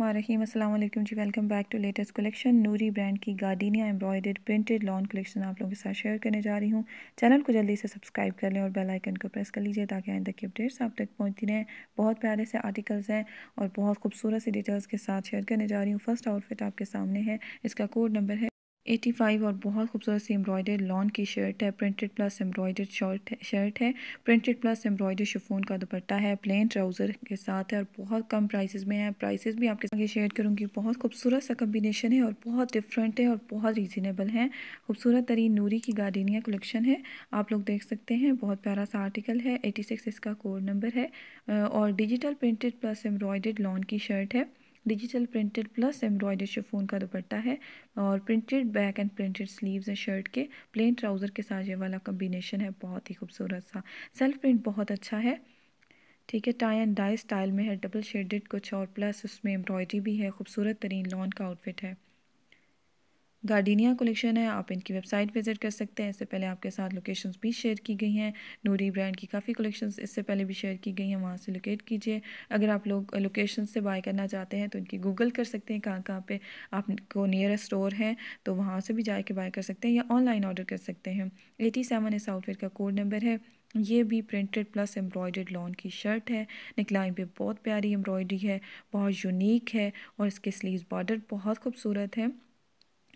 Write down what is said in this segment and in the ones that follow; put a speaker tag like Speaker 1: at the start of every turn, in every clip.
Speaker 1: Rahim Allam ji welcome back to latest collection Noori brand की gardenia embroidered printed lawn collection आप लोगों के साथ शेयर करने जा रही हूँ चैनल को जल्दी से सब्सक्राइब कर लें और बेल आइकन को प्रेस कर लीजिए ताकि आइंदा की अपडेट्स आप तक पहुँचती रहें बहुत प्यारे से आर्टिकल्स हैं और बहुत खूबसूरत से डिटेल्स के साथ शेयर करने जा रही हूँ फर्स्ट आउटफिट आपके सामने है इसका कोड नंबर है एटी फाइव और बहुत खूबसूरत सी एम्ब्रॉयडर लॉन की शर्ट है printed plus embroidered shirt shirt है प्रिंटेड प्लस एम्ब्रॉयडर शिफोन का दुपट्टा है प्लेन ट्राउज़र के साथ है और बहुत कम प्राइसेस में है प्राइसेस भी आपके साथ शेयर करूँगी बहुत खूबसूरत सा कम्बिनेशन है और बहुत डिफरेंट है और बहुत रीज़नेबल है खूबसूरत तरीन नूरी की गार्डनिया कलेक्शन है आप लोग देख सकते हैं बहुत प्यारा सा आर्टिकल है एटी इसका कोड नंबर है और digital printed plus embroidered lawn की शर्ट है digital printed plus embroidered chiffon का दुपट्टा है और printed back and printed sleeves है शर्ट के प्लेन ट्राउज़र के साथ ये वाला कम्बिनेशन है बहुत ही खूबसूरत सा सेल्फ प्रिंट बहुत अच्छा है ठीक है टाई एंड डाई स्टाइल में है डबल शेडेड कुछ और प्लस उसमें एम्ब्रॉयडरी भी है खूबसूरत तरीन लॉन का आउटफिट है गार्डिनिया कलेक्शन है आप इनकी वेबसाइट विज़िट कर सकते हैं इससे पहले आपके साथ लोकेशंस भी शेयर की गई हैं नूरी ब्रांड की काफ़ी कलेक्शंस इससे पहले भी शेयर की गई हैं वहाँ से लोकेट कीजिए अगर आप लोग लोकेशन से बाय करना चाहते हैं तो इनकी गूगल कर सकते हैं कहाँ कहाँ पे आपको नियरेस्ट स्टोर है तो वहाँ से भी जाके बाय कर सकते हैं या ऑनलाइन ऑर्डर कर सकते हैं एटी सेवन इस आउटफिट का कोड नंबर है ये भी प्रिंटेड प्लस एम्ब्रॉयडर्ड लॉन की शर्ट है निकलाइन पे बहुत प्यारी एम्ब्रॉयडरी है बहुत यूनिक है और इसके स्लीव्स बॉर्डर बहुत खूबसूरत है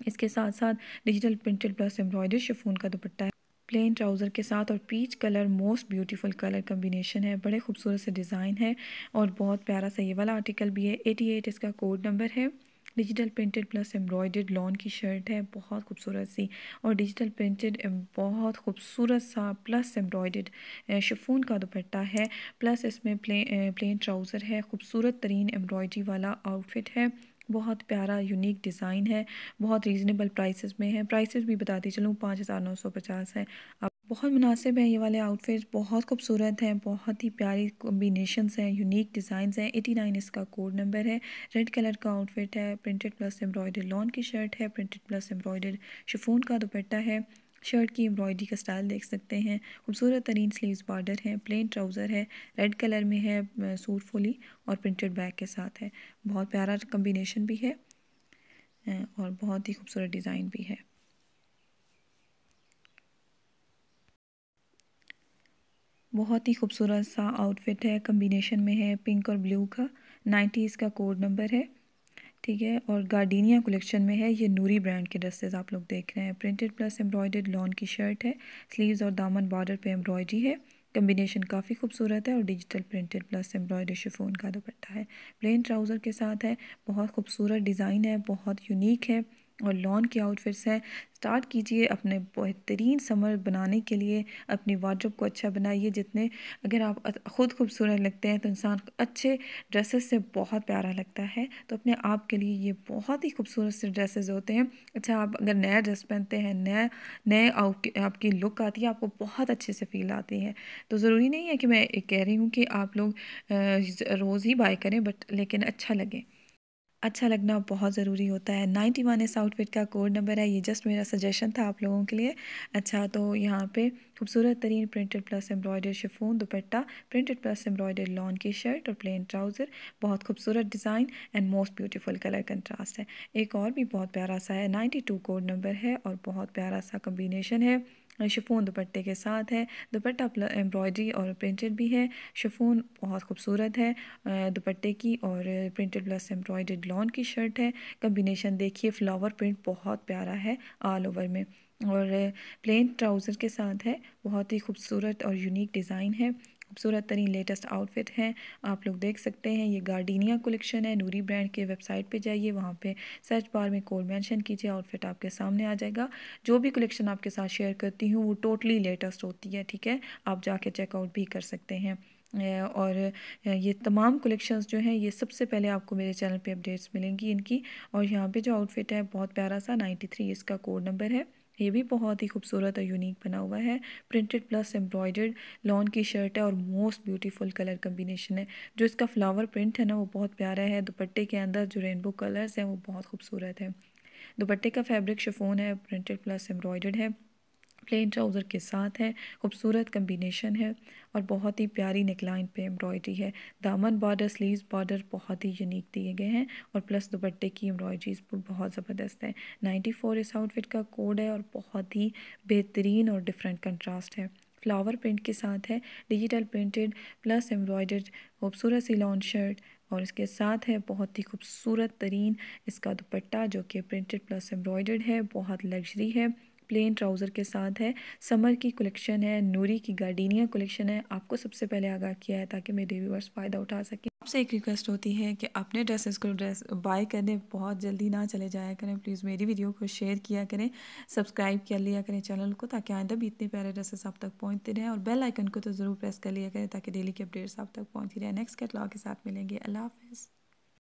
Speaker 1: इसके साथ साथ digital printed plus embroidery chiffon का दुपट्टा है प्लेन ट्राउज़र के साथ और peach colour most beautiful colour combination है बड़े खूबसूरत से डिज़ाइन है और बहुत प्यारा सा ये वाला आर्टिकल भी है एटी एट इसका कोड नंबर है digital printed plus embroidered lawn की शर्ट है बहुत खूबसूरत सी और डिजिटल प्रिंटेड बहुत खूबसूरत सा प्लस एम्ब्रॉयडर्ड शिफून का दुपट्टा है प्लस इसमें प्लेन प्लेन ट्राउज़र है खूबसूरत तरीन एम्ब्रॉयडरी वाला आउटफिट है बहुत प्यारा यूनिक डिज़ाइन है बहुत रीज़नेबल प्राइसेस में है प्राइसेस भी बताती चलूँ पाँच हज़ार नौ सौ पचास है आप बहुत मुनासिब है ये वाले आउटफिट्स बहुत खूबसूरत हैं बहुत ही प्यारी कॉम्बिनेशनस हैं यूनिक डिज़ाइन हैं एटी नाइन इसका कोड नंबर है रेड कलर का आउटफिट है प्रिंटेड प्लस एम्ब्रॉयडर लॉन की शर्ट है प्रिंटेड प्लस एम्ब्रॉयडर शिफोन का दुपट्टा है शर्ट की एम्ब्रॉयडरी का स्टाइल देख सकते हैं खूबसूरत तरीन स्लीव्स बॉर्डर है प्लेन ट्राउज़र है रेड कलर में है सूट फुली और प्रिंटेड बैग के साथ है बहुत प्यारा कम्बिनेशन भी है और बहुत ही खूबसूरत डिज़ाइन भी है बहुत ही खूबसूरत सा आउटफिट है कम्बिनेशन में है पिंक और ब्लू का नाइन्टीज़ का कोड नंबर है ठीक है और गार्डीनिया कलेक्शन में है ये नूरी ब्रांड के ड्रेसेस आप लोग देख रहे हैं प्रिंटेड प्लस एम्ब्रॉयडेड लॉन की शर्ट है स्लीव्स और दामन बॉर्डर पे एम्ब्रॉयडरी है कम्बिनेशन काफ़ी खूबसूरत है और digital printed plus embroidery chiffon का दुपट्टा है प्लेन ट्राउज़र के साथ है बहुत खूबसूरत डिज़ाइन है बहुत यूनिक है और लॉन के आउटफिट्स हैं स्टार्ट कीजिए अपने बेहतरीन समर बनाने के लिए अपनी वार्ड्रोप को अच्छा बनाइए जितने अगर आप ख़ुद खूबसूरत लगते हैं तो इंसान अच्छे ड्रेसेस से बहुत प्यारा लगता है तो अपने आप के लिए ये बहुत ही खूबसूरत से ड्रेसेस होते हैं अच्छा आप अगर नया ड्रेस पहनते हैं नया नए आपकी लुक आती है आपको बहुत अच्छे से फील आती है तो ज़रूरी नहीं है कि मैं कह रही हूँ कि आप लोग रोज़ ही बाय करें बट लेकिन अच्छा लगे अच्छा लगना बहुत ज़रूरी होता है नाइन्टी वन इस आउटफिट का कोड नंबर है ये जस्ट मेरा सजेशन था आप लोगों के लिए अच्छा तो यहाँ पे खूबसूरत तरीन printed plus embroidered chiffon dupatta printed plus embroidered lawn की शर्ट और प्लेन ट्राउज़र बहुत खूबसूरत design and most beautiful colour contrast है एक और भी बहुत प्यारा सा है नाइन्टी टू कोड नंबर है और बहुत प्यारा सा कम्बिनेशन है शिफोन दुपट्टे के साथ है दुपट्टा एम्ब्रॉयडरी और प्रिंटेड भी है शिफोन बहुत खूबसूरत है दुपट्टे की और प्रिंटेड प्लस एम्ब्रॉयडेड लॉन की शर्ट है कम्बिनेशन देखिए फ्लावर प्रिंट बहुत प्यारा है ऑल ओवर में और प्लेन ट्राउज़र के साथ है बहुत ही खूबसूरत और यूनिक डिज़ाइन है खूबसूरत तरीन लेटेस्ट आउटफिट हैं आप लोग देख सकते हैं ये गार्डीनिया कलेक्शन है नूरी ब्रांड के वेबसाइट पे जाइए वहाँ पे सर्च बार में कोड मेंशन कीजिए आउटफिट आपके सामने आ जाएगा जो भी कलेक्शन आपके साथ शेयर करती हूँ वो टोटली लेटेस्ट होती है ठीक है आप जाके चेकआउट भी कर सकते हैं और ये तमाम कलेक्शंस जो हैं ये सबसे पहले आपको मेरे चैनल पे अपडेट्स मिलेंगी इनकी और यहाँ पे जो आउटफिट है बहुत प्यारा सा 93 इसका कोड नंबर है ये भी बहुत ही खूबसूरत और यूनिक बना हुआ है प्रिंटेड प्लस एम्ब्रॉयडर्ड लॉन की शर्ट है और मोस्ट ब्यूटीफुल कलर कम्बिनेशन है जो इसका फ्लावर प्रिंट है ना वो बहुत प्यारा है दुपट्टे के अंदर जो रेनबो कलर्स हैं वो बहुत खूबसूरत है दुपट्टे का फैब्रिक शिफोन है प्रिंटेड प्लस एम्ब्रॉयडर्ड है प्लेन ट्राउज़र के साथ है खूबसूरत कम्बिनेशन है और बहुत ही प्यारी नेकलाइन पे एम्ब्रॉयडरी है दामन बॉर्डर स्लीव्स बॉर्डर बहुत ही यूनिक दिए गए हैं और प्लस दुपट्टे की एम्ब्रॉयडरीज बहुत ज़बरदस्त है नाइन्टी फोर इस आउटफिट का कोड है और बहुत ही बेहतरीन और डिफरेंट कंट्रास्ट है फ्लावर प्रिंट के साथ है डिजिटल प्रिंटेड प्लस एम्ब्रॉयडर्ड खूबसूरत सी लॉन्ग शर्ट और इसके साथ है बहुत ही खूबसूरत तरीन इसका दुपट्टा जो कि प्रिंटेड प्लस एम्ब्रॉयडर्ड है बहुत लग्जरी है प्लेन ट्राउज़र के साथ है समर की कलेक्शन है नूरी की गार्डिनिया कलेक्शन है आपको सबसे पहले आगाह किया है ताकि मेरे व्यूवर्स फ़ायदा उठा सकें आपसे एक रिक्वेस्ट होती है कि अपने ड्रेसेस को ड्रेस बाय करने बहुत जल्दी ना चले जाया करें प्लीज़ मेरी वीडियो को शेयर किया करें सब्सक्राइब कर लिया करें चैनल को ताकि आइंदा भी इतने प्यारे ड्रेसेस आप तक पहुँचते रहें और बेल आइकन को तो ज़रूर प्रेस कर लिया करें ताकि डेली की अपडेट्स आप तक पहुँचती रहें नेक्स्ट कैटलॉग के साथ मिलेंगे अल्लाह हाफिज़